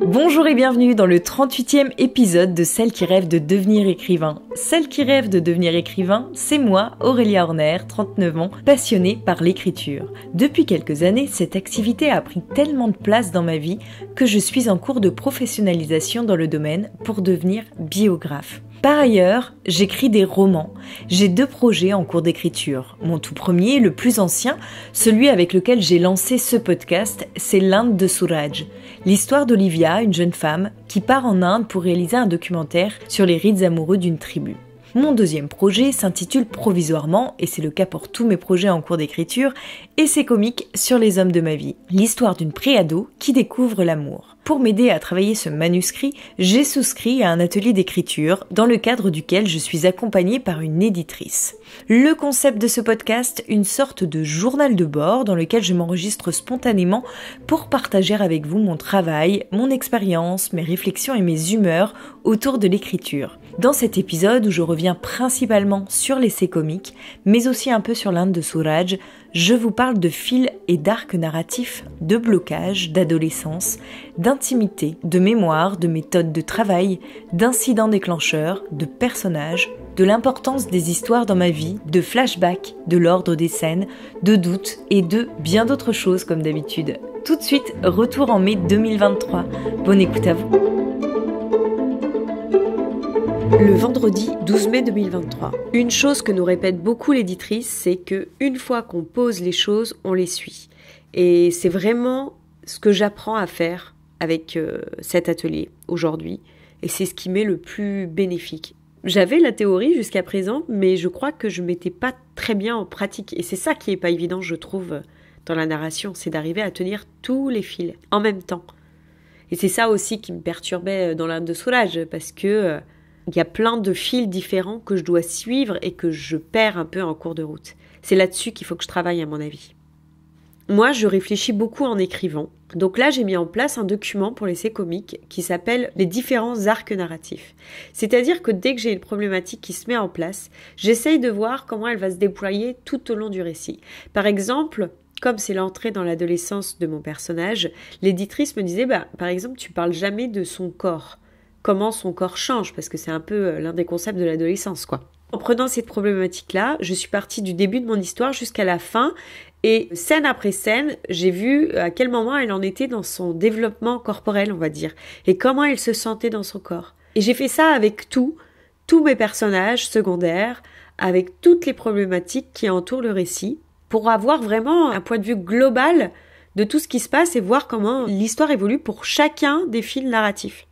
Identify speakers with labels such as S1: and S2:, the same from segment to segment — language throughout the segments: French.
S1: Bonjour et bienvenue dans le 38e épisode de Celle qui rêve de devenir écrivain. Celle qui rêve de devenir écrivain, c'est moi, Aurélia Horner, 39 ans, passionnée par l'écriture. Depuis quelques années, cette activité a pris tellement de place dans ma vie que je suis en cours de professionnalisation dans le domaine pour devenir biographe. Par ailleurs, j'écris des romans. J'ai deux projets en cours d'écriture. Mon tout premier, le plus ancien, celui avec lequel j'ai lancé ce podcast, c'est L'Inde de Suraj. L'histoire d'Olivia, une jeune femme, qui part en Inde pour réaliser un documentaire sur les rites amoureux d'une tribu. Mon deuxième projet s'intitule provisoirement, et c'est le cas pour tous mes projets en cours d'écriture, et c'est comique sur les hommes de ma vie, l'histoire d'une préado qui découvre l'amour. Pour m'aider à travailler ce manuscrit, j'ai souscrit à un atelier d'écriture dans le cadre duquel je suis accompagnée par une éditrice. Le concept de ce podcast, une sorte de journal de bord dans lequel je m'enregistre spontanément pour partager avec vous mon travail, mon expérience, mes réflexions et mes humeurs autour de l'écriture. Dans cet épisode où je reviens principalement sur l'essai comique, mais aussi un peu sur l'Inde de Souraj, je vous parle de fils et d'arcs narratifs, de blocage, d'adolescence, d'intimité, de mémoire, de méthodes de travail, d'incidents déclencheurs, de personnages, de l'importance des histoires dans ma vie, de flashbacks, de l'ordre des scènes, de doutes et de bien d'autres choses comme d'habitude. Tout de suite, retour en mai 2023. Bonne écoute à vous. Le vendredi 12 mai 2023. Une chose que nous répète beaucoup l'éditrice, c'est que une fois qu'on pose les choses, on les suit. Et c'est vraiment ce que j'apprends à faire avec euh, cet atelier aujourd'hui. Et c'est ce qui m'est le plus bénéfique. J'avais la théorie jusqu'à présent, mais je crois que je m'étais pas très bien en pratique. Et c'est ça qui est pas évident, je trouve, dans la narration, c'est d'arriver à tenir tous les fils en même temps. Et c'est ça aussi qui me perturbait euh, dans l'âme de Soulage, parce que euh, il y a plein de fils différents que je dois suivre et que je perds un peu en cours de route. C'est là-dessus qu'il faut que je travaille à mon avis. Moi, je réfléchis beaucoup en écrivant. Donc là, j'ai mis en place un document pour l'essai comique qui s'appelle Les différents arcs narratifs. C'est-à-dire que dès que j'ai une problématique qui se met en place, j'essaye de voir comment elle va se déployer tout au long du récit. Par exemple, comme c'est l'entrée dans l'adolescence de mon personnage, l'éditrice me disait bah, par exemple, tu parles jamais de son corps comment son corps change, parce que c'est un peu euh, l'un des concepts de l'adolescence, quoi. En prenant cette problématique-là, je suis partie du début de mon histoire jusqu'à la fin, et scène après scène, j'ai vu euh, à quel moment elle en était dans son développement corporel, on va dire, et comment elle se sentait dans son corps. Et j'ai fait ça avec tout, tous mes personnages secondaires, avec toutes les problématiques qui entourent le récit, pour avoir vraiment un point de vue global de tout ce qui se passe et voir comment l'histoire évolue pour chacun des fils narratifs.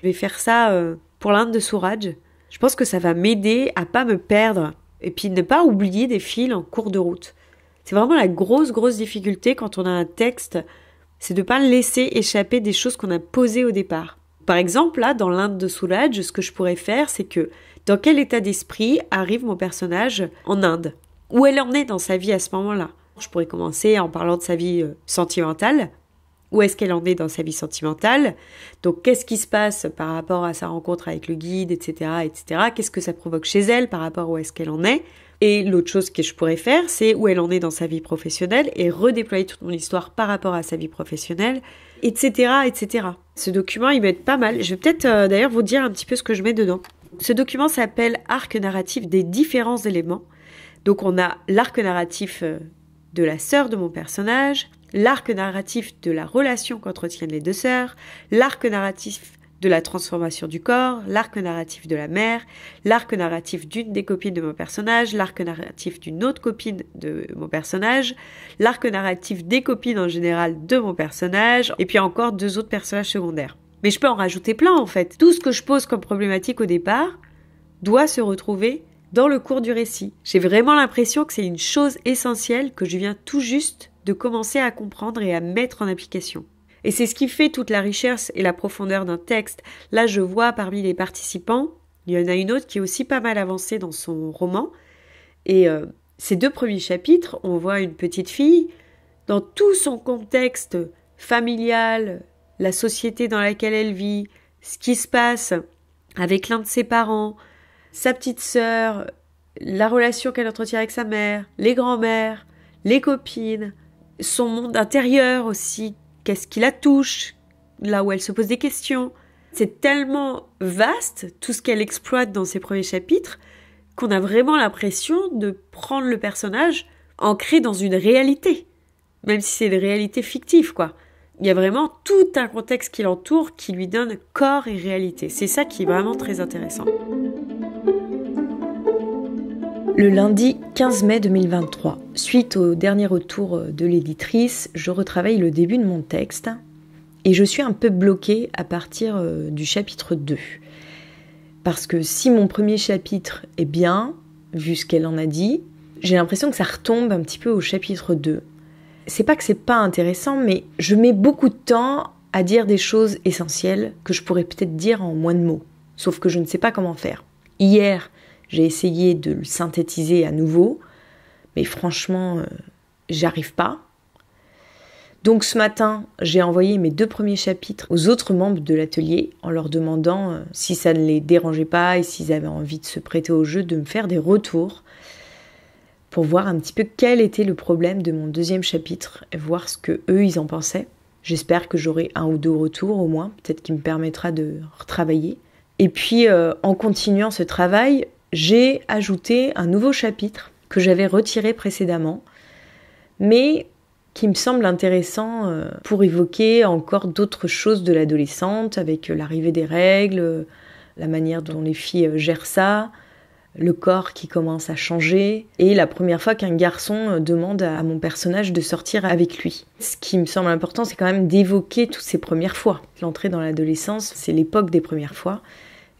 S1: Je vais faire ça euh, pour l'Inde de Souraj. Je pense que ça va m'aider à pas me perdre et puis ne pas oublier des fils en cours de route. C'est vraiment la grosse, grosse difficulté quand on a un texte, c'est de ne pas laisser échapper des choses qu'on a posées au départ. Par exemple, là, dans l'Inde de Souraj, ce que je pourrais faire, c'est que dans quel état d'esprit arrive mon personnage en Inde Où elle en est dans sa vie à ce moment-là Je pourrais commencer en parlant de sa vie euh, sentimentale, où est-ce qu'elle en est dans sa vie sentimentale. Donc, qu'est-ce qui se passe par rapport à sa rencontre avec le guide, etc., etc. Qu'est-ce que ça provoque chez elle par rapport à où est-ce qu'elle en est. Et l'autre chose que je pourrais faire, c'est où elle en est dans sa vie professionnelle et redéployer toute mon histoire par rapport à sa vie professionnelle, etc., etc. Ce document, il m'aide pas mal. Je vais peut-être euh, d'ailleurs vous dire un petit peu ce que je mets dedans. Ce document s'appelle Arc narratif des différents éléments. Donc on a l'arc narratif euh, de la sœur de mon personnage, l'arc narratif de la relation qu'entretiennent les deux sœurs, l'arc narratif de la transformation du corps, l'arc narratif de la mère, l'arc narratif d'une des copines de mon personnage, l'arc narratif d'une autre copine de mon personnage, l'arc narratif des copines en général de mon personnage, et puis encore deux autres personnages secondaires. Mais je peux en rajouter plein en fait. Tout ce que je pose comme problématique au départ doit se retrouver dans le cours du récit. J'ai vraiment l'impression que c'est une chose essentielle que je viens tout juste de commencer à comprendre et à mettre en application. Et c'est ce qui fait toute la richesse et la profondeur d'un texte. Là, je vois parmi les participants, il y en a une autre qui est aussi pas mal avancée dans son roman. Et euh, ces deux premiers chapitres, on voit une petite fille, dans tout son contexte familial, la société dans laquelle elle vit, ce qui se passe avec l'un de ses parents, sa petite sœur, la relation qu'elle entretient avec sa mère, les grands-mères, les copines, son monde intérieur aussi, qu'est-ce qui la touche, là où elle se pose des questions. C'est tellement vaste tout ce qu'elle exploite dans ses premiers chapitres qu'on a vraiment l'impression de prendre le personnage ancré dans une réalité, même si c'est une réalité fictive quoi. Il y a vraiment tout un contexte qui l'entoure qui lui donne corps et réalité. C'est ça qui est vraiment très intéressant. Le lundi 15 mai 2023, Suite au dernier retour euh, de l'éditrice, je retravaille le début de mon texte et je suis un peu bloquée à partir euh, du chapitre 2. Parce que si mon premier chapitre est bien, vu ce qu'elle en a dit, j'ai l'impression que ça retombe un petit peu au chapitre 2. C'est pas que c'est pas intéressant, mais je mets beaucoup de temps à dire des choses essentielles que je pourrais peut-être dire en moins de mots, sauf que je ne sais pas comment faire. Hier, j'ai essayé de le synthétiser à nouveau, mais franchement, euh, j'arrive pas. Donc ce matin, j'ai envoyé mes deux premiers chapitres aux autres membres de l'atelier en leur demandant euh, si ça ne les dérangeait pas et s'ils avaient envie de se prêter au jeu, de me faire des retours pour voir un petit peu quel était le problème de mon deuxième chapitre et voir ce que eux ils en pensaient. J'espère que j'aurai un ou deux retours au moins, peut-être qui me permettra de retravailler. Et puis euh, en continuant ce travail, j'ai ajouté un nouveau chapitre que j'avais retiré précédemment, mais qui me semble intéressant euh, pour évoquer encore d'autres choses de l'adolescente, avec euh, l'arrivée des règles, la manière dont les filles euh, gèrent ça, le corps qui commence à changer, et la première fois qu'un garçon demande à mon personnage de sortir avec lui. Ce qui me semble important, c'est quand même d'évoquer toutes ces premières fois. L'entrée dans l'adolescence, c'est l'époque des premières fois,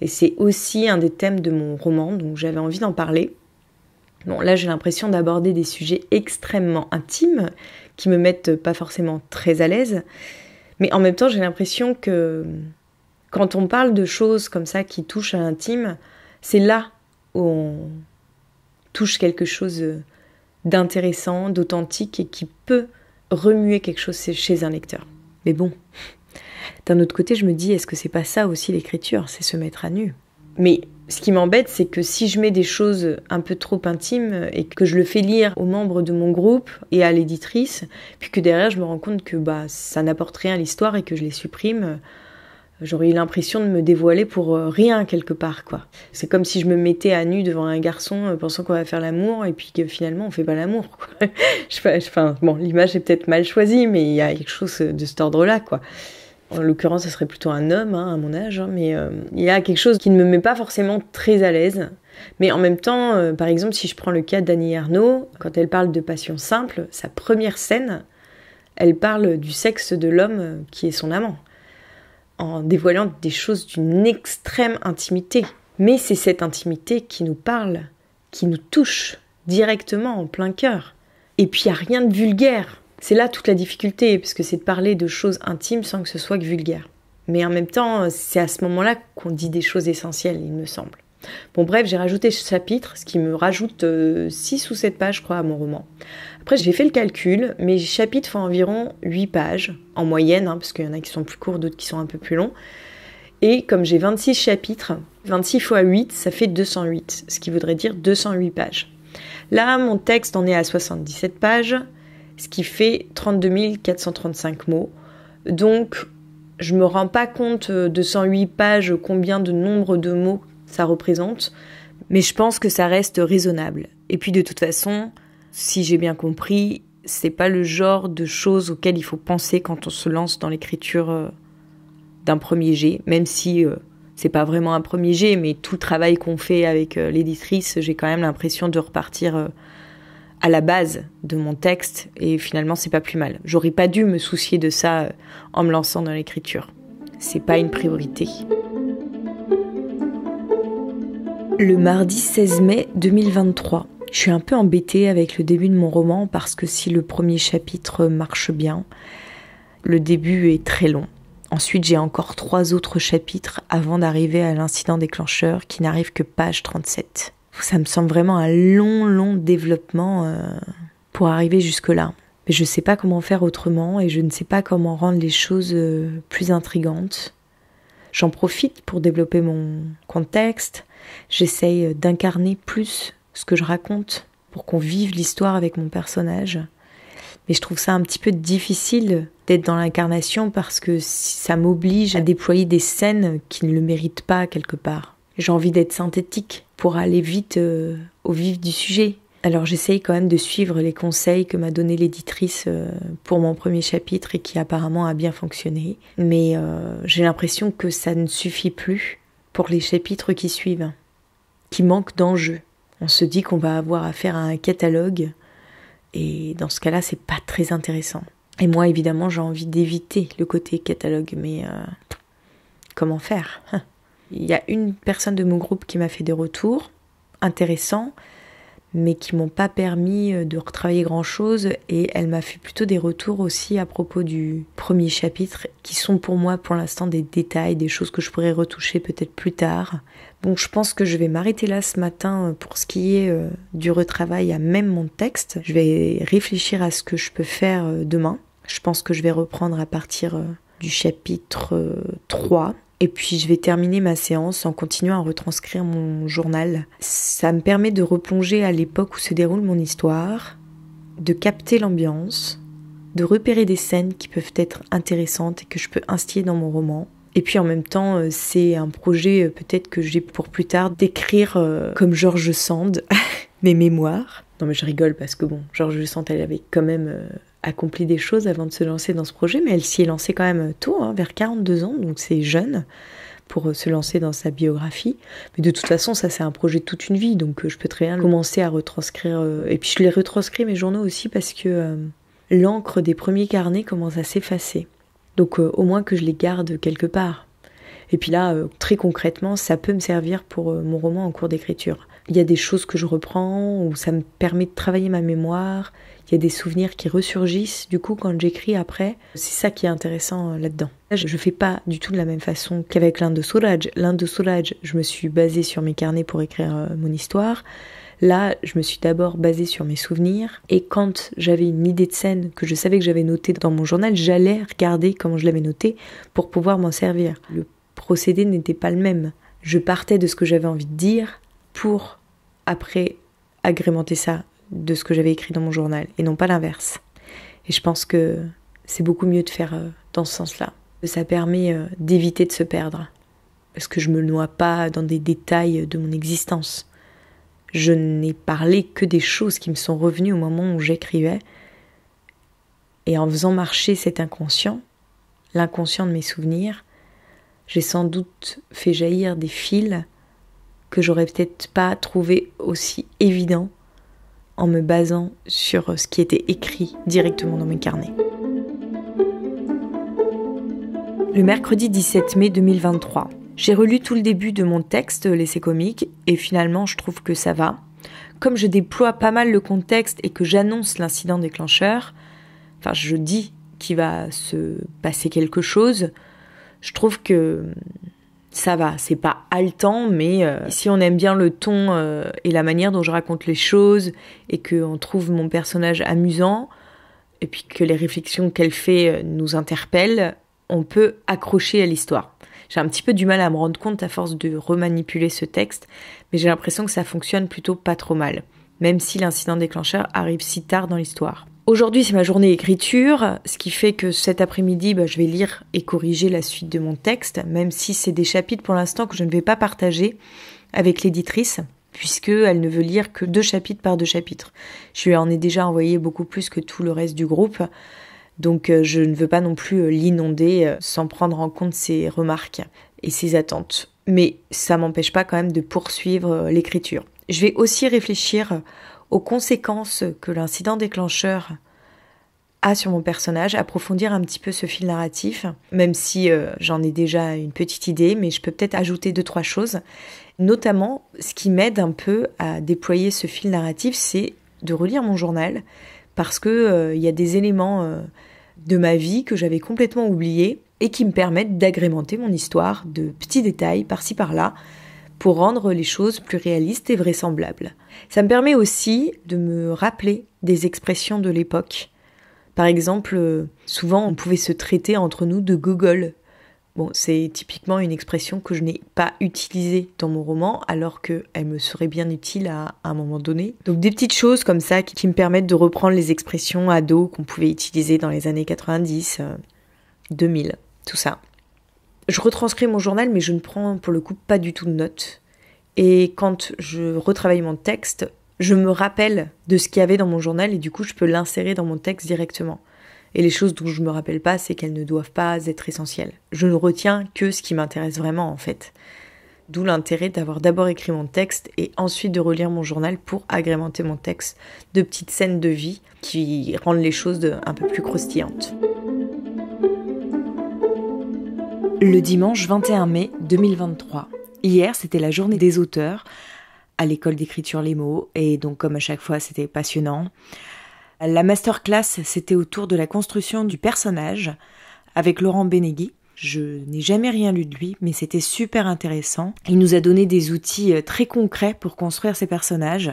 S1: et c'est aussi un des thèmes de mon roman, donc j'avais envie d'en parler. Bon, là j'ai l'impression d'aborder des sujets extrêmement intimes qui me mettent pas forcément très à l'aise, mais en même temps j'ai l'impression que quand on parle de choses comme ça qui touchent à l'intime, c'est là où on touche quelque chose d'intéressant, d'authentique et qui peut remuer quelque chose chez un lecteur. Mais bon, d'un autre côté, je me dis, est-ce que c'est pas ça aussi l'écriture C'est se mettre à nu. Mais ce qui m'embête, c'est que si je mets des choses un peu trop intimes et que je le fais lire aux membres de mon groupe et à l'éditrice, puis que derrière je me rends compte que bah ça n'apporte rien à l'histoire et que je les supprime, j'aurais eu l'impression de me dévoiler pour euh, rien quelque part quoi. C'est comme si je me mettais à nu devant un garçon euh, pensant qu'on va faire l'amour et puis que finalement on fait pas l'amour. enfin bon, l'image est peut-être mal choisie, mais il y a quelque chose de cet ordre là quoi en l'occurrence, ce serait plutôt un homme hein, à mon âge, hein, mais euh, il y a quelque chose qui ne me met pas forcément très à l'aise. Mais en même temps, euh, par exemple, si je prends le cas d'Annie Arnaud, quand elle parle de passion simple, sa première scène, elle parle du sexe de l'homme euh, qui est son amant, en dévoilant des choses d'une extrême intimité. Mais c'est cette intimité qui nous parle, qui nous touche directement en plein cœur. Et puis il n'y a rien de vulgaire c'est là toute la difficulté, parce que c'est de parler de choses intimes sans que ce soit que vulgaire. Mais en même temps, c'est à ce moment-là qu'on dit des choses essentielles, il me semble. Bon bref, j'ai rajouté ce chapitre, ce qui me rajoute 6 euh, ou 7 pages, je crois, à mon roman. Après, j'ai fait le calcul, mes chapitres font environ 8 pages, en moyenne, hein, parce qu'il y en a qui sont plus courts, d'autres qui sont un peu plus longs. Et comme j'ai 26 chapitres, 26 fois 8, ça fait 208, ce qui voudrait dire 208 pages. Là, mon texte en est à 77 pages, ce qui fait 32 435 mots. Donc, je me rends pas compte de 108 pages combien de nombre de mots ça représente, mais je pense que ça reste raisonnable. Et puis de toute façon, si j'ai bien compris, c'est pas le genre de choses auxquelles il faut penser quand on se lance dans l'écriture euh, d'un premier jet, même si euh, c'est pas vraiment un premier jet, mais tout travail qu'on fait avec euh, l'éditrice, j'ai quand même l'impression de repartir à la base de mon texte et finalement c'est pas plus mal. J'aurais pas dû me soucier de ça euh, en me lançant dans l'écriture. C'est pas une priorité. Le mardi 16 mai 2023. Je suis un peu embêtée avec le début de mon roman parce que si le premier chapitre marche bien, le début est très long. Ensuite, j'ai encore trois autres chapitres avant d'arriver à l'incident déclencheur qui n'arrive que page 37 ça me semble vraiment un long, long développement euh, pour arriver jusque-là. Mais je ne sais pas comment faire autrement et je ne sais pas comment rendre les choses euh, plus intrigantes. J'en profite pour développer mon contexte. J'essaye euh, d'incarner plus ce que je raconte pour qu'on vive l'histoire avec mon personnage. Mais je trouve ça un petit peu difficile d'être dans l'incarnation parce que ça m'oblige à déployer des scènes qui ne le méritent pas quelque part. J'ai envie d'être synthétique, pour aller vite euh, au vif du sujet. Alors j'essaye quand même de suivre les conseils que m'a donné l'éditrice euh, pour mon premier chapitre et qui apparemment a bien fonctionné. Mais euh, j'ai l'impression que ça ne suffit plus pour les chapitres qui suivent, hein, qui manquent d'enjeux. On se dit qu'on va avoir affaire à un catalogue et dans ce cas-là, c'est pas très intéressant. Et moi, évidemment, j'ai envie d'éviter le côté catalogue, mais comment faire Il y a une personne de mon groupe qui m'a fait des retours intéressants, mais qui m'ont pas permis euh, de retravailler grand chose et elle m'a fait plutôt des retours aussi à propos du premier chapitre qui sont pour moi pour l'instant des détails, des choses que je pourrais retoucher peut-être plus tard. Bon, je pense que je vais m'arrêter là ce matin euh, pour ce qui est euh, du retravail à même mon texte. Je vais réfléchir à ce que je peux faire demain. Je pense que je vais reprendre à partir du chapitre 3 et puis je vais terminer ma séance en continuant à retranscrire mon journal. Ça me permet de replonger à l'époque où se déroule mon histoire, de capter l'ambiance, de repérer des scènes qui peuvent être intéressantes et que je peux instiller dans mon roman. Et puis en même temps, euh, c'est un projet euh, peut-être que j'ai pour plus tard d'écrire euh, comme George Sand mes mémoires. Non mais je rigole parce que bon, George Sand elle avait quand même accompli des choses avant de se lancer dans ce projet, mais elle s'y est lancée quand même tôt, hein, vers 42 ans, donc c'est jeune pour euh, se lancer dans sa biographie. Mais de toute façon, ça c'est un projet de toute une vie, donc euh, je peux très bien commencer à retranscrire. Euh, et puis je les retranscris mes journaux aussi parce que l'encre des premiers carnets commence à s'effacer. Donc au moins que je les garde quelque part. Et puis là, très concrètement, ça peut me servir pour mon roman en cours d'écriture. Il y a des choses que je reprends, ou ça me permet de travailler ma mémoire, il y a des souvenirs qui ressurgissent du coup quand j'écris après. C'est ça qui est intéressant euh, là-dedans. Je ne fais pas du tout de la même façon qu'avec l'un de Solage. L'un de Solage je me suis basé sur mes carnets pour écrire euh, mon histoire. Là, je me suis d'abord basé sur mes souvenirs et quand j'avais une idée de scène que je savais que j'avais notée dans mon journal, j'allais regarder comment je l'avais notée pour pouvoir m'en servir. Le procédé n'était pas le même. Je partais de ce que j'avais envie de dire pour après agrémenter ça de ce que j'avais écrit dans mon journal et non pas l'inverse. Et je pense que c'est beaucoup mieux de faire euh, dans ce sens-là. Ça permet euh, d'éviter de se perdre. Parce que je ne me noie pas dans des détails de mon existence. Je n'ai parlé que des choses qui me sont revenues au moment où j'écrivais. Et en faisant marcher cet inconscient, l'inconscient de mes souvenirs, j'ai sans doute fait jaillir des fils que j'aurais peut-être pas trouvé aussi évidents en me basant sur euh, ce qui était écrit directement dans mes carnets. Le mercredi 17 mai 2023, j'ai relu tout le début de mon texte, euh, l'essai comique, et finalement je trouve que ça va. Comme je déploie pas mal le contexte et que j'annonce l'incident déclencheur, enfin je dis qu'il va se passer quelque chose, je trouve que ça va, c'est pas haletant, mais euh, si on aime bien le ton euh, et la manière dont je raconte les choses et qu'on trouve mon personnage amusant, et puis que les réflexions qu'elle fait euh, nous interpellent, on peut accrocher à l'histoire. J'ai un petit peu du mal à me rendre compte à force de remanipuler ce texte, mais j'ai l'impression que ça fonctionne plutôt pas trop mal, même si l'incident déclencheur arrive si tard dans l'histoire. Aujourd'hui, c'est ma journée écriture, ce qui fait que cet après-midi, bah, je vais lire et corriger la suite de mon texte, même si c'est des chapitres pour l'instant que je ne vais pas partager avec l'éditrice, puisqu'elle ne veut lire que deux chapitres par deux chapitres. Je lui en ai déjà envoyé beaucoup plus que tout le reste du groupe, donc euh, je ne veux pas non plus euh, l'inonder euh, sans prendre en compte ses remarques et ses attentes. Mais ça m'empêche pas quand même de poursuivre l'écriture. Je vais aussi réfléchir aux conséquences que l'incident déclencheur a sur mon personnage, approfondir un petit peu ce fil narratif, même si euh, j'en ai déjà une petite idée, mais je peux peut-être ajouter deux, trois choses. Notamment, ce qui m'aide un peu à déployer ce fil narratif, c'est de relire mon journal, parce que euh, il y a des éléments euh, de ma vie que j'avais complètement oubliés et qui me permettent d'agrémenter mon histoire de petits détails par-ci par-là pour rendre les choses plus réalistes et vraisemblables. Ça me permet aussi de me rappeler des expressions de l'époque. Par exemple, euh, souvent on pouvait se traiter entre nous de gogol. Bon, c'est typiquement une expression que je n'ai pas utilisée dans mon roman, alors qu'elle me serait bien utile à, un moment donné. Donc des petites choses comme ça qui, qui me permettent de reprendre les expressions ados qu'on pouvait utiliser dans les années 90, 2000, euh, tout ça. Je retranscris mon journal, mais je ne prends pour le coup pas du tout de notes. Et quand je retravaille mon texte, je me rappelle de ce qu'il y avait dans mon journal et du coup, je peux l'insérer dans mon texte directement. Et les choses dont je me rappelle pas, c'est qu'elles ne doivent pas être essentielles. Je ne retiens que ce qui m'intéresse vraiment, en fait. D'où l'intérêt d'avoir d'abord écrit mon texte et ensuite de relire mon journal pour agrémenter mon texte de petites scènes de vie qui rendent les choses un peu plus croustillantes. Le dimanche 21 mai 2023. Hier, c'était la journée des auteurs à l'école d'écriture Les mots, et donc comme à chaque fois, c'était passionnant. La masterclass, c'était autour de la construction du personnage avec Laurent Benegui. Je n'ai jamais rien lu de lui, mais c'était super intéressant. Il nous a donné des outils euh, très concrets pour construire ces personnages.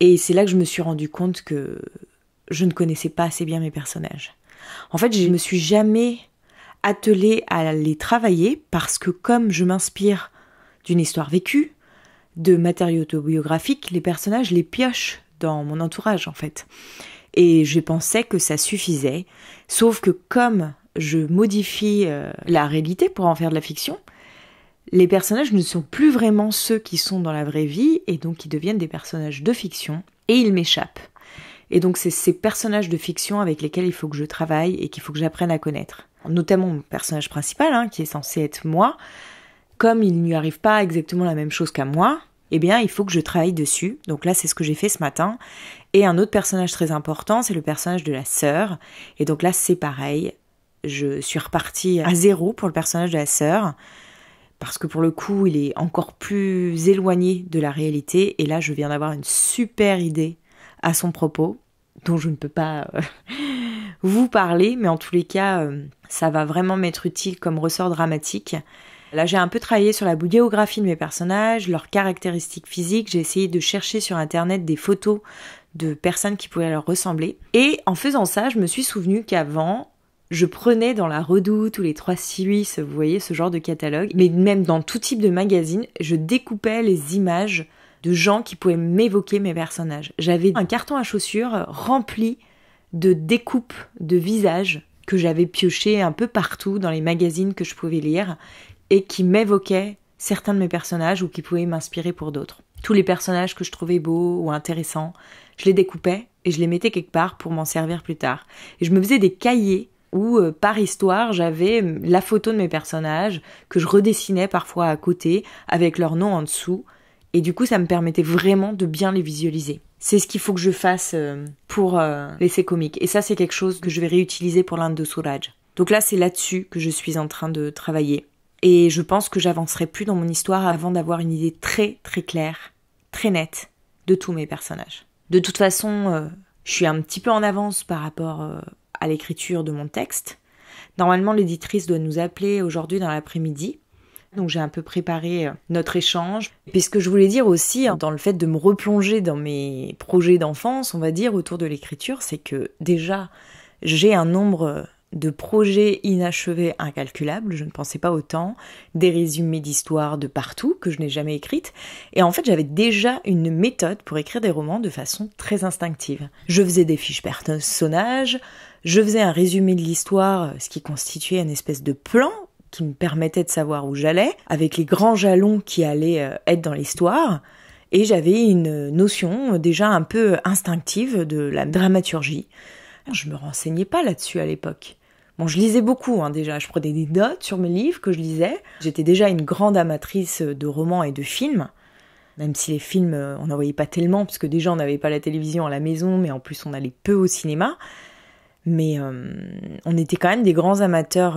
S1: Et c'est là que je me suis rendu compte que je ne connaissais pas assez bien mes personnages. En fait, je ne me suis jamais attelé à les travailler parce que comme je m'inspire d'une histoire vécue, de matériaux autobiographiques, les personnages les piochent dans mon entourage en fait. Et je pensais que ça suffisait, sauf que comme je modifie euh, la réalité pour en faire de la fiction, les personnages ne sont plus vraiment ceux qui sont dans la vraie vie et donc ils deviennent des personnages de fiction et ils m'échappent. Et donc c'est ces personnages de fiction avec lesquels il faut que je travaille et qu'il faut que j'apprenne à connaître. Notamment mon personnage principal, hein, qui est censé être moi, comme il ne lui arrive pas exactement la même chose qu'à moi, eh bien, il faut que je travaille dessus. Donc là, c'est ce que j'ai fait ce matin. Et un autre personnage très important, c'est le personnage de la sœur. Et donc là, c'est pareil. Je suis repartie à zéro pour le personnage de la sœur. Parce que pour le coup, il est encore plus éloigné de la réalité. Et là, je viens d'avoir une super idée à son propos dont je ne peux pas euh, vous parler, mais en tous les cas, euh, ça va vraiment m'être utile comme ressort dramatique. Là, j'ai un peu travaillé sur la biographie de mes personnages, leurs caractéristiques physiques, j'ai essayé de chercher sur internet des photos de personnes qui pouvaient leur ressembler. Et en faisant ça, je me suis souvenu qu'avant, je prenais dans la Redoute ou les 3 8 vous voyez ce genre de catalogue, mais même dans tout type de magazine, je découpais les images de gens qui pouvaient m'évoquer mes personnages. J'avais un carton à chaussures rempli de découpes de visages que j'avais pioché un peu partout dans les magazines que je pouvais lire et qui m'évoquaient certains de mes personnages ou qui pouvaient m'inspirer pour d'autres. Tous les personnages que je trouvais beaux ou intéressants, je les découpais et je les mettais quelque part pour m'en servir plus tard. Et je me faisais des cahiers où euh, par histoire j'avais la photo de mes personnages que je redessinais parfois à côté avec leur nom en dessous et du coup, ça me permettait vraiment de bien les visualiser. C'est ce qu'il faut que je fasse euh, pour euh, l'essai comique. Et ça, c'est quelque chose que je vais réutiliser pour l'un de Souraj. Donc là, c'est là-dessus que je suis en train de travailler. Et je pense que j'avancerai plus dans mon histoire avant d'avoir une idée très très claire, très nette de tous mes personnages. De toute façon, euh, je suis un petit peu en avance par rapport à l'écriture de mon texte. Normalement, l'éditrice doit nous appeler aujourd'hui dans l'après-midi donc j'ai un peu préparé euh, notre échange. puis ce que je voulais dire aussi, hein, dans le fait de me replonger dans mes projets d'enfance, on va dire, autour de l'écriture, c'est que déjà, j'ai un nombre euh, de projets inachevés incalculables, je ne pensais pas autant, des résumés d'histoires de partout que je n'ai jamais écrites, et en fait j'avais déjà une méthode pour écrire des romans de façon très instinctive. Je faisais des fiches personnages, je faisais un résumé de l'histoire, euh, ce qui constituait une espèce de plan qui me permettait de savoir où j'allais, avec les grands jalons qui allaient euh, être dans l'histoire, et j'avais une notion euh, déjà un peu instinctive de la dramaturgie. je me renseignais pas là-dessus à l'époque. Bon, je lisais beaucoup hein, déjà, je prenais des notes sur mes livres que je lisais. J'étais déjà une grande amatrice de romans et de films, même si les films, euh, on n'en voyait pas tellement, puisque déjà on n'avait pas la télévision à la maison, mais en plus on allait peu au cinéma. Mais on était quand même des grands amateurs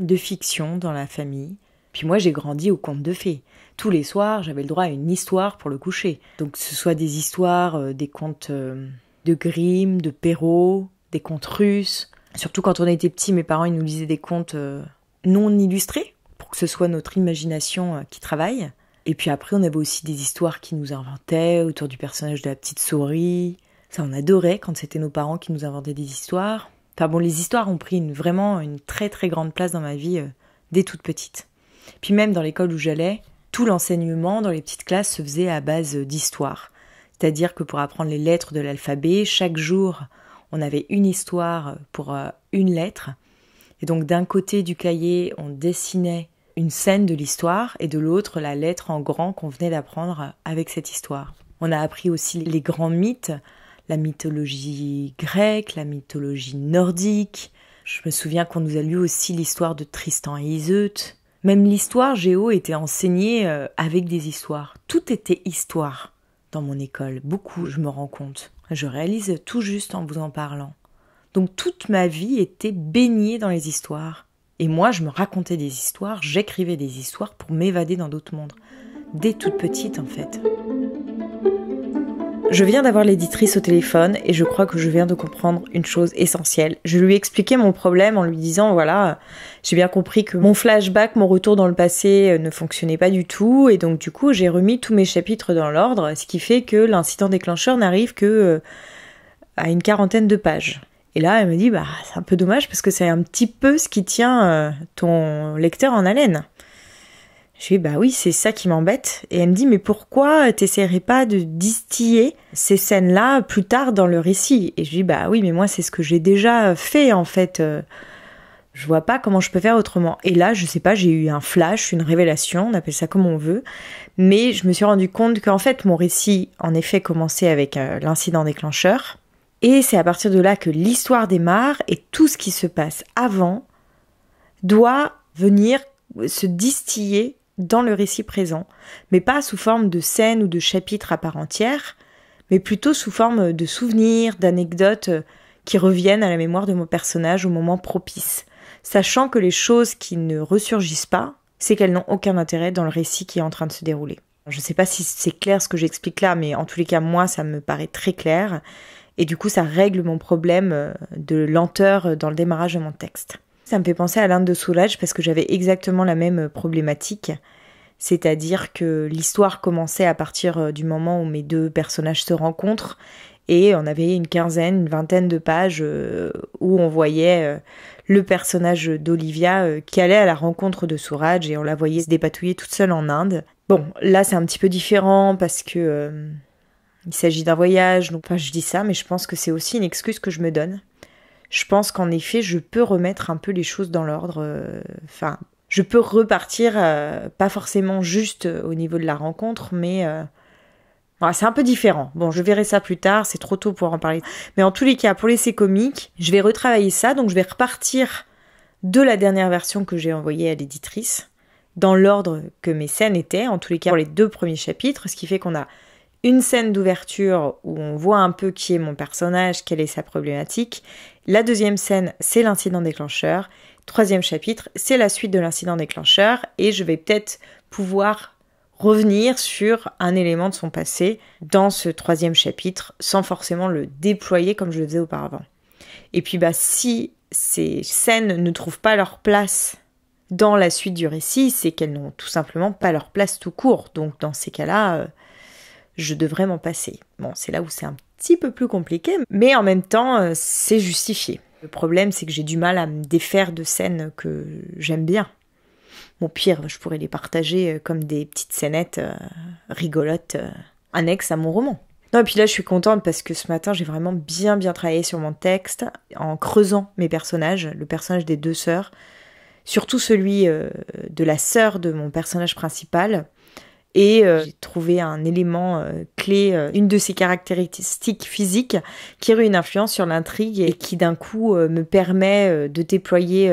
S1: de fiction dans la famille. Puis moi, j'ai grandi au conte de fées. Tous les soirs, j'avais le droit à une histoire pour le coucher. Donc, que ce soit des histoires, euh, des contes euh, de Grimm, de Perrault, des contes russes. Surtout quand on était petit, mes parents, ils nous lisaient des contes euh, non illustrés pour que ce soit notre imagination qui travaille. Et puis après, on avait aussi des histoires qui nous inventaient autour du personnage de la petite souris. Ça, on adorait quand c'était nos parents qui nous inventaient des histoires. Enfin bon, les histoires ont pris vraiment une très très grande place dans ma vie euh, dès toute petite. Puis même dans l'école où j'allais, tout l'enseignement dans les petites classes se faisait à base euh, d'histoire. C'est-à-dire que pour apprendre les lettres de l'alphabet, chaque jour, on avait une histoire euh, pour une lettre. Et donc d'un côté du cahier, on dessinait une scène de l'histoire et de l'autre la lettre en grand qu'on venait d'apprendre avec cette histoire. On a appris aussi les grands mythes, la mythologie grecque, la mythologie nordique. Je me souviens qu'on nous a lu aussi l'histoire de Tristan et Iseut. Même l'histoire géo était enseignée euh, avec des histoires. Tout était histoire dans mon école. Beaucoup, je me rends compte. Je réalise tout juste en vous en parlant. Donc toute ma vie était baignée dans les histoires. Et moi, je me racontais des histoires, j'écrivais des histoires pour m'évader dans d'autres mondes. Dès toute petite, en fait. Je viens d'avoir l'éditrice au téléphone et je crois que je viens de comprendre une chose essentielle. Je lui ai expliquais mon problème en lui disant voilà, j'ai bien compris que mon flashback, mon retour dans le passé euh, ne fonctionnait pas du tout et donc du coup j'ai remis tous mes chapitres dans l'ordre, ce qui fait que l'incident déclencheur n'arrive que euh, à une quarantaine de pages. Et là elle me dit bah c'est un peu dommage parce que c'est un petit peu ce qui tient euh, ton lecteur en haleine. Je lui dis, bah oui, c'est ça qui m'embête. Et elle me dit, mais pourquoi t'essaierais pas de distiller ces scènes-là plus tard dans le récit Et je lui dis, bah oui, mais moi, c'est ce que j'ai déjà fait, en fait. Euh, je vois pas comment je peux faire autrement. Et là, je sais pas, j'ai eu un flash, une révélation, on appelle ça comme on veut. Mais je me suis rendu compte qu'en fait, mon récit, en effet, commençait avec euh, l'incident déclencheur. Et c'est à partir de là que l'histoire démarre et tout ce qui se passe avant doit venir se distiller dans le récit présent, mais pas sous forme de scène ou de chapitres à part entière, mais plutôt sous forme de souvenirs, d'anecdotes euh, qui reviennent à la mémoire de mon personnage au moment propice, sachant que les choses qui ne ressurgissent pas, c'est qu'elles n'ont aucun intérêt dans le récit qui est en train de se dérouler. Je ne sais pas si c'est clair ce que j'explique là, mais en tous les cas, moi, ça me paraît très clair, et du coup, ça règle mon problème euh, de lenteur euh, dans le démarrage de mon texte. Ça me fait penser à l'Inde de Soulage parce que j'avais exactement la même euh, problématique. C'est-à-dire que l'histoire commençait à partir euh, du moment où mes deux personnages se rencontrent et on avait une quinzaine, une vingtaine de pages euh, où on voyait le personnage d'Olivia qui allait à la rencontre de Souraj et on la voyait se dépatouiller toute seule en Inde. Bon, là c'est un petit peu différent parce que il s'agit d'un voyage, donc Pas je dis ça, mais je pense que c'est aussi une excuse que je me donne je pense qu'en effet, je peux remettre un peu les choses dans l'ordre. Euh, enfin, je peux repartir, euh, pas forcément juste euh, au niveau de la rencontre, mais c'est un peu différent. Bon, je verrai ça plus tard, c'est trop tôt pour en parler. Mais en tous les cas, pour laisser comique, je vais retravailler ça, donc je vais repartir de la dernière version que j'ai envoyée à l'éditrice, dans l'ordre que mes scènes étaient, en tous les cas pour les deux premiers chapitres, ce qui fait qu'on a une scène d'ouverture où on voit un peu qui est mon personnage, quelle est sa problématique. La deuxième scène, c'est l'incident déclencheur. Troisième chapitre, c'est la suite de l'incident déclencheur et je vais peut-être pouvoir revenir sur un élément de son passé dans ce troisième chapitre sans forcément le déployer comme je le faisais auparavant. Et puis bah si ces scènes ne trouvent pas leur place dans la suite du récit, c'est qu'elles n'ont tout simplement pas leur place tout court. Donc dans ces cas-là, euh, je devrais m'en passer. Bon, c'est là où c'est un petit peu plus compliqué, mais en même temps, euh, c'est justifié. Le problème, c'est que j'ai du mal à me défaire de scènes que j'aime bien. Au pire, je pourrais les partager euh, comme des petites scénettes euh, rigolotes annexes à mon roman. Non, et puis là, je suis contente parce que ce matin, j'ai vraiment bien, bien travaillé sur mon texte en creusant mes personnages, le personnage des deux sœurs, surtout celui de la sœur de mon personnage principal. Et euh, j'ai trouvé un élément euh, clé, euh, une de ses caractéristiques physiques qui eu une influence sur l'intrigue et qui d'un coup me permet de déployer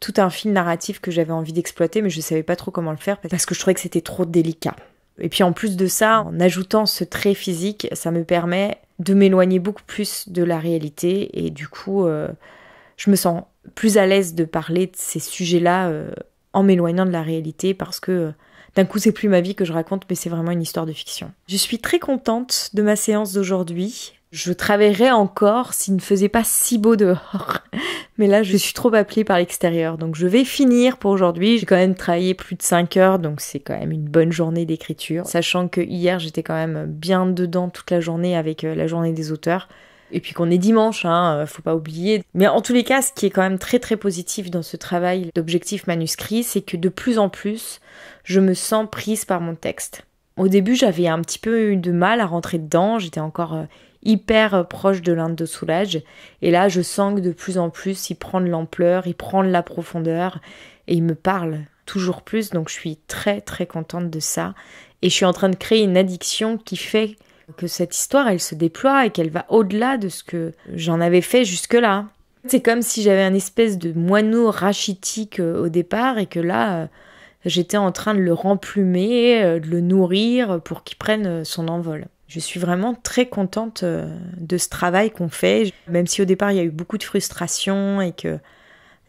S1: tout un fil narratif que j'avais envie d'exploiter, mais je ne savais pas trop comment le faire parce que je trouvais que c'était trop délicat. Et puis en plus de ça, en ajoutant ce trait physique, ça me permet de m'éloigner beaucoup plus de la réalité et du coup, je me sens plus à l'aise de parler de ces sujets-là en m'éloignant de la réalité parce que d'un coup, c'est plus ma vie que je raconte, mais c'est vraiment une histoire de fiction. Je suis très contente de ma séance d'aujourd'hui. Je travaillerais encore s'il ne faisait pas si beau dehors. Mais là, je suis trop appelée par l'extérieur. Donc, je vais finir pour aujourd'hui. J'ai quand même travaillé plus de 5 heures, donc c'est quand même une bonne journée d'écriture. Sachant que hier, j'étais quand même bien dedans toute la journée avec euh, la journée des auteurs. Et puis qu'on est dimanche, hein, euh, faut pas oublier. Mais en tous les cas, ce qui est quand même très très positif dans ce travail d'objectif manuscrit, c'est que de plus en plus, je me sens prise par mon texte. Au début, j'avais un petit peu eu de mal à rentrer dedans, j'étais encore euh, hyper euh, proche de l'Inde de Soulage. Et là, je sens que de plus en plus, il prend de l'ampleur, il prend de la profondeur et il me parle toujours plus. Donc, je suis très très contente de ça. Et je suis en train de créer une addiction qui fait que cette histoire, elle se déploie et qu'elle va au-delà de ce que j'en avais fait jusque-là. C'est comme si j'avais un espèce de moineau rachitique euh, au départ et que là, euh, j'étais en train de le remplumer, euh, de le nourrir pour qu'il prenne son envol. Je suis vraiment très contente de ce travail qu'on fait, même si au départ il y a eu beaucoup de frustration et que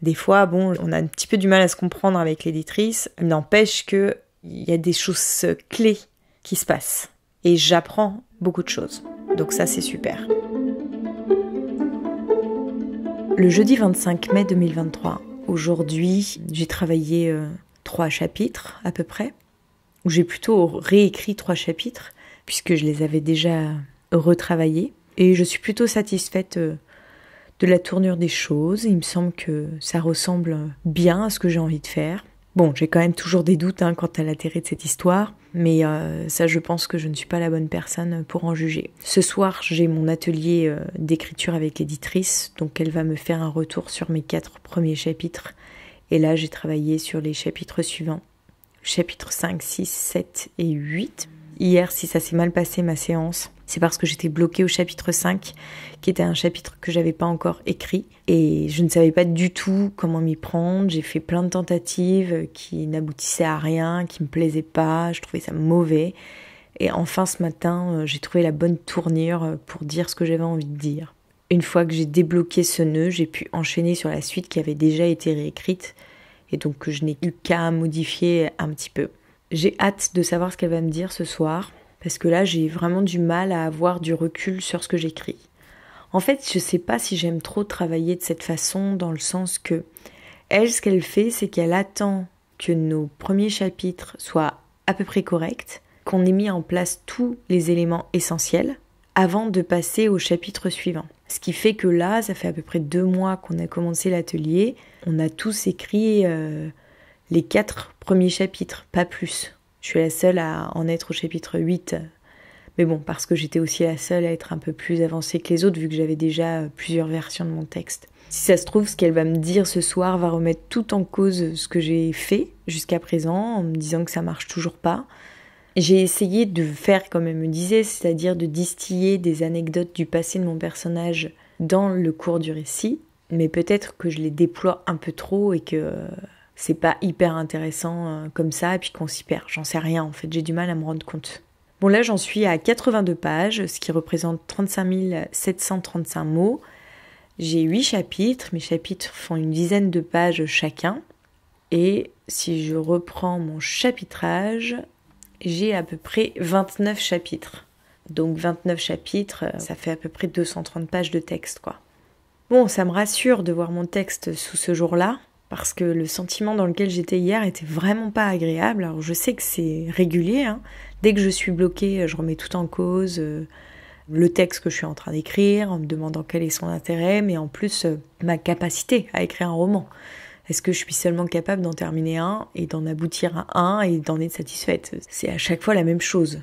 S1: des fois, bon, on a un petit peu du mal à se comprendre avec l'éditrice. N'empêche qu'il y a des choses clés qui se passent et j'apprends beaucoup de choses. Donc ça, c'est super. Le jeudi 25 mai 2023, aujourd'hui, j'ai travaillé euh, trois chapitres à peu près, ou j'ai plutôt réécrit trois chapitres, puisque je les avais déjà retravaillés. Et je suis plutôt satisfaite euh, de la tournure des choses. Il me semble que ça ressemble bien à ce que j'ai envie de faire. Bon, j'ai quand même toujours des doutes hein, quant à l'intérêt de cette histoire, mais euh, ça je pense que je ne suis pas la bonne personne pour en juger. Ce soir, j'ai mon atelier euh, d'écriture avec l'éditrice, donc elle va me faire un retour sur mes quatre premiers chapitres, et là j'ai travaillé sur les chapitres suivants, chapitres 5, 6, 7 et 8. Hier, si ça s'est mal passé ma séance, c'est parce que j'étais bloquée au chapitre 5, qui était un chapitre que j'avais pas encore écrit, et je ne savais pas du tout comment m'y prendre. J'ai fait plein de tentatives qui n'aboutissaient à rien, qui me plaisaient pas, je trouvais ça mauvais. Et enfin ce matin, euh, j'ai trouvé la bonne tournure pour dire ce que j'avais envie de dire. Une fois que j'ai débloqué ce nœud, j'ai pu enchaîner sur la suite qui avait déjà été réécrite, et donc que je n'ai eu qu'à modifier un petit peu. J'ai hâte de savoir ce qu'elle va me dire ce soir, parce que là j'ai vraiment du mal à avoir du recul sur ce que j'écris. En fait, je sais pas si j'aime trop travailler de cette façon, dans le sens que elle, ce qu'elle fait, c'est qu'elle attend que nos premiers chapitres soient à peu près corrects, qu'on ait mis en place tous les éléments essentiels avant de passer au chapitre suivant. Ce qui fait que là, ça fait à peu près deux mois qu'on a commencé l'atelier, on a tous écrit euh, les quatre premiers chapitres, pas plus. Je suis la seule à en être au chapitre 8. Mais bon, parce que j'étais aussi la seule à être un peu plus avancée que les autres, vu que j'avais déjà euh, plusieurs versions de mon texte. Si ça se trouve, ce qu'elle va me dire ce soir va remettre tout en cause ce que j'ai fait jusqu'à présent, en me disant que ça marche toujours pas. J'ai essayé de faire comme elle me disait, c'est-à-dire de distiller des anecdotes du passé de mon personnage dans le cours du récit, mais peut-être que je les déploie un peu trop et que euh, c'est pas hyper intéressant euh, comme ça et puis qu'on s'y perd. J'en sais rien en fait, j'ai du mal à me rendre compte. Bon là j'en suis à 82 pages, ce qui représente 35 735 mots. J'ai 8 chapitres, mes chapitres font une dizaine de pages chacun. Et si je reprends mon chapitrage, j'ai à peu près 29 chapitres. Donc 29 chapitres, euh, ça fait à peu près 230 pages de texte, quoi. Bon, ça me rassure de voir mon texte sous ce jour-là, parce que le sentiment dans lequel j'étais hier était vraiment pas agréable. Alors je sais que c'est régulier, hein. dès que je suis bloquée, je remets tout en cause, euh, le texte que je suis en train d'écrire, en me demandant quel est son intérêt, mais en plus euh, ma capacité à écrire un roman. Est-ce que je suis seulement capable d'en terminer un et d'en aboutir à un et d'en être satisfaite C'est à chaque fois la même chose.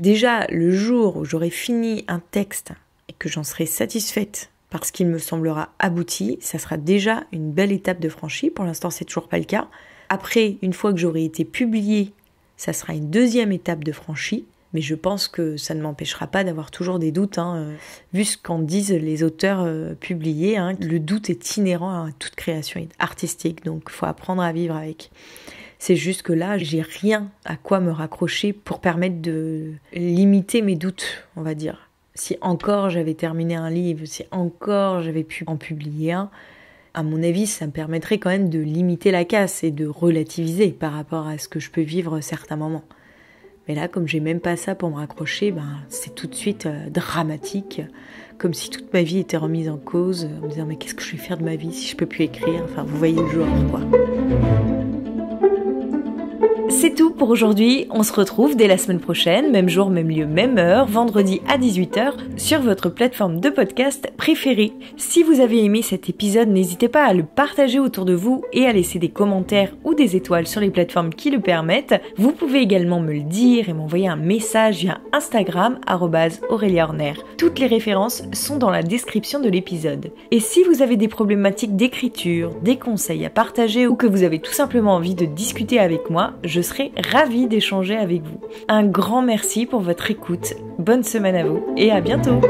S1: Déjà, le jour où j'aurai fini un texte et que j'en serai satisfaite parce qu'il me semblera abouti. Ça sera déjà une belle étape de franchie. Pour l'instant, c'est toujours pas le cas. Après, une fois que j'aurai été publié, ça sera une deuxième étape de franchie. Mais je pense que ça ne m'empêchera pas d'avoir toujours des doutes, hein, euh, vu ce qu'en disent les auteurs euh, publiés. Hein. le doute est inhérent à toute création artistique, donc il faut apprendre à vivre avec. C'est juste que là, j'ai rien à quoi me raccrocher pour permettre de limiter mes doutes, on va dire si encore j'avais terminé un livre, si encore j'avais pu en publier un, à mon avis, ça me permettrait quand même de limiter la casse et de relativiser par rapport à ce que je peux vivre certains moments. Mais là, comme j'ai même pas ça pour me raccrocher, ben, c'est tout de suite euh, dramatique, comme si toute ma vie était remise en cause, euh, en me disant mais qu'est-ce que je vais faire de ma vie si je peux plus écrire Enfin, vous voyez le genre, quoi. C'est tout pour aujourd'hui, on se retrouve dès la semaine prochaine, même jour, même lieu, même heure, vendredi à 18h sur votre plateforme de podcast préférée. Si vous avez aimé cet épisode, n'hésitez pas à le partager autour de vous et à laisser des commentaires ou des étoiles sur les plateformes qui le permettent. Vous pouvez également me le dire et m'envoyer un message via Instagram @aureliaorner. Toutes les références sont dans la description de l'épisode. Et si vous avez des problématiques d'écriture, des conseils à partager ou que vous avez tout simplement envie de discuter avec moi, je je serai ravie d'échanger avec vous. Un grand merci pour votre écoute, bonne semaine à vous et à bientôt